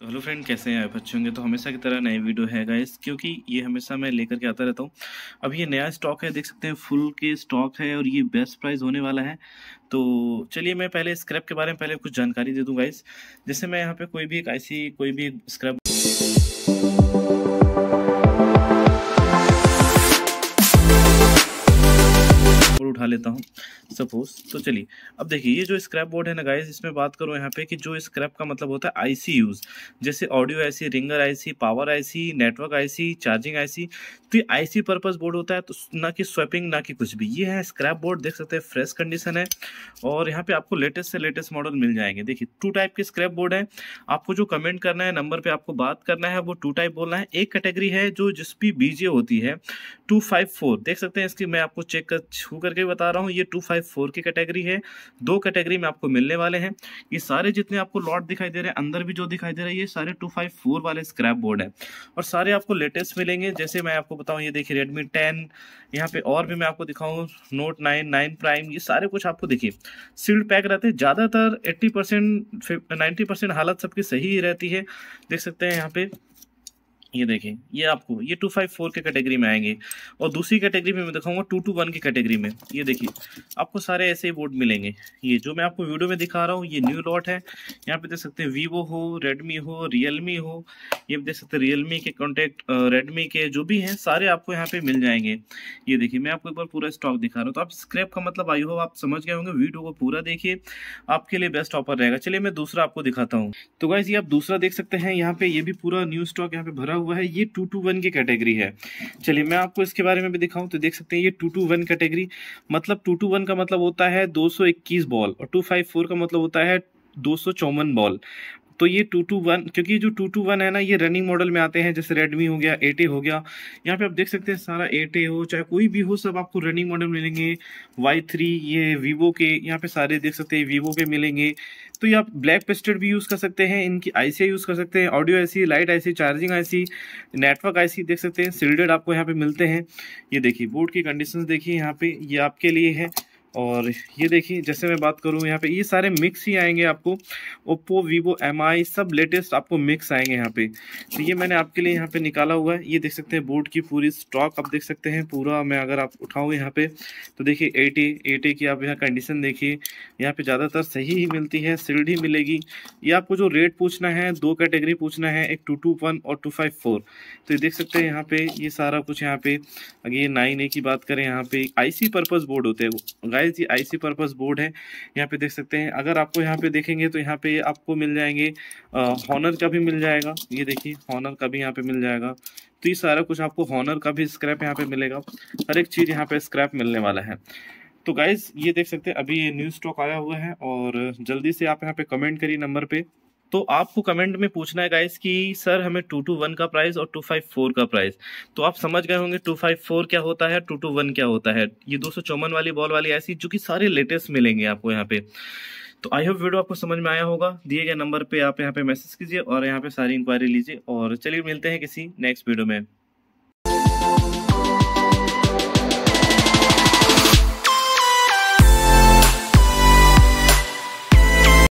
तो hello friend कैसे हैं आप अच्छे होंगे तो हमेशा की तरह नई वीडियो है गाइस क्योंकि ये हमेशा मैं लेकर के आता रहता हूँ अब ये नया स्टॉक है देख सकते हैं फुल के स्टॉक है और ये बेस्ट प्राइस होने वाला है तो चलिए मैं पहले स्क्रैप के बारे में पहले कुछ जानकारी दे दूँ गाइस जैसे मैं यहाँ पे कोई भी एक ऐसी कोई भी स्क्रैप उठा लेता हूँ सपोज तो चलिए अब देखिए ये जो स्क्रैप बोर्ड है ना गाइज इसमें बात करो यहाँ पे कि जो स्क्रैप का मतलब होता है आई जैसे ऑडियो आई रिंगर आई पावर आई नेटवर्क आई चार्जिंग आई तो ये आई पर्पज़ बोर्ड होता है तो ना कि स्वैपिंग ना कि कुछ भी ये है स्क्रैप बोर्ड देख सकते हैं फ्रेश कंडीशन है और यहाँ पे आपको लेटेस्ट से लेटेस्ट मॉडल मिल जाएंगे देखिए टू टाइप के स्क्रैप बोर्ड है आपको जो कमेंट करना है नंबर पर आपको बात करना है वो टू टाइप बोलना है एक कैटेगरी है जो जिसपी बीजे होती है टू फाइव फोर देख सकते हैं इसकी मैं आपको चेक कर छू करके बता रहा हूँ ये टू फाइव फोर की कैटेगरी है दो कैटेगरी में आपको मिलने वाले हैं ये सारे जितने आपको लॉट दिखाई दे रहे हैं अंदर भी जो दिखाई दे रहा है ये सारे टू फाइव फोर वाले स्क्रैप बोर्ड है और सारे आपको लेटेस्ट मिलेंगे जैसे मैं आपको बताऊँ ये देखिए रेडमी टेन यहाँ पे और भी मैं आपको दिखाऊँ नोट नाइन नाइन प्राइम ये सारे कुछ आपको देखिए सील्ड पैक रहते हैं ज़्यादातर एट्टी परसेंट परसेंट हालत सबकी सही ही रहती है देख सकते हैं यहाँ पे ये देखें ये आपको ये टू फाइव फोर के कैटेगरी में आएंगे और दूसरी कैटेगरी में मैं दिखाऊंगा टू टू वन की कैटेगरी में ये देखिए आपको सारे ऐसे बोर्ड मिलेंगे ये जो मैं आपको वीडियो में दिखा रहा हूँ ये न्यू लॉट है यहाँ पे देख सकते हैं वीवो हो रेडमी हो रियलमी हो ये देख सकते हैं रियलमी के कॉन्टेक्ट रेडमी के जो भी हैं सारे आपको यहाँ पे मिल जाएंगे ये देखिए मैं आपको एक बार पूरा स्टॉक दिखा रहा हूँ तो आप स्क्रैप का मतलब आई हो आप समझ गए होंगे वीडियो को पूरा देखिए आपके लिए बेस्ट ऑफर रहेगा चलिए मैं दूसरा आपको दिखाता हूँ तो गाइज ये आप दूसरा देख सकते हैं यहाँ पे ये भी पूरा न्यू स्टॉक यहाँ पे भरा हुआ हुआ है ये टू टू वन की कैटेगरी है चलिए मैं आपको इसके बारे में भी दिखाऊं तो देख सकते हैं ये टू टू वन कैटेगरी मतलब टू टू वन का मतलब होता है दो सौ इक्कीस बॉल और टू फाइव फोर का मतलब होता है दो चौवन बॉल तो ये टू टू वन क्योंकि जो टू टू वन है ना ये रनिंग मॉडल में आते हैं जैसे रेडमी हो गया एट हो गया यहाँ पे आप देख सकते हैं सारा एट हो चाहे कोई भी हो सब आपको रनिंग मॉडल मिलेंगे वाई थ्री ये वीवो के यहाँ पे सारे देख सकते हैं वीवो के मिलेंगे तो ये आप ब्लैक पेस्टेड भी यूज़ कर सकते हैं इनकी आई यूज़ कर सकते हैं ऑडियो आई लाइट आई चार्जिंग आई नेटवर्क आई देख सकते हैं सिल्डेड आपको यहाँ पे मिलते हैं ये देखिए बोर्ड की कंडीशन देखिए यहाँ पे ये आपके लिए है और ये देखिए जैसे मैं बात करूँ यहाँ पे ये सारे मिक्स ही आएंगे आपको ओप्पो वीवो एम सब लेटेस्ट आपको मिक्स आएंगे यहाँ पे तो ये मैंने आपके लिए यहाँ पे निकाला हुआ है ये देख सकते हैं बोर्ड की पूरी स्टॉक आप देख सकते हैं पूरा मैं अगर आप उठाऊँगे यहाँ पे तो देखिए एटी एटी की आप यहाँ कंडीशन देखिए यहाँ पे ज़्यादातर सही ही मिलती है सील्ड ही मिलेगी ये आपको जो रेट पूछना है दो कैटेगरी पूछना है एक टू टू वन और टू फाइव फोर तो ये देख सकते हैं यहाँ पे ये सारा कुछ यहाँ पे अगर ये नाइन ए की बात करें यहाँ पे आई पर्पज़ बोर्ड होते हैं guys IC IC purpose board है यहाँ पे देख सकते हैं अगर आपको यहाँ पे देखेंगे तो यहाँ पे आपको मिल जाएंगे हॉनर का भी मिल जाएगा ये देखिए हॉनर का भी यहाँ पे मिल जाएगा तो ये सारा कुछ आपको हॉनर का भी स्क्रैप यहाँ पे मिलेगा हर एक चीज़ यहाँ पे स्क्रैप मिलने वाला है तो गाइज ये देख सकते हैं अभी ये न्यू स्टॉक आया हुआ है और जल्दी से आप यहाँ पे कमेंट करिए नंबर पे तो आपको कमेंट में पूछना है गाइस कि सर हमें टू टू वन का प्राइस और टू फाइव फोर का प्राइस तो आप समझ गए होंगे टू फाइव फोर क्या होता है टू टू वन क्या होता है ये दो सौ चौवन वाली बॉल वाली ऐसी जो कि सारे लेटेस्ट मिलेंगे आपको यहाँ पे तो आई होप वीडियो आपको समझ में आया होगा दिए गए नंबर पे आप यहाँ पे मैसेज कीजिए और यहाँ पे सारी इंक्वायरी लीजिए और चलिए मिलते हैं किसी नेक्स्ट वीडियो में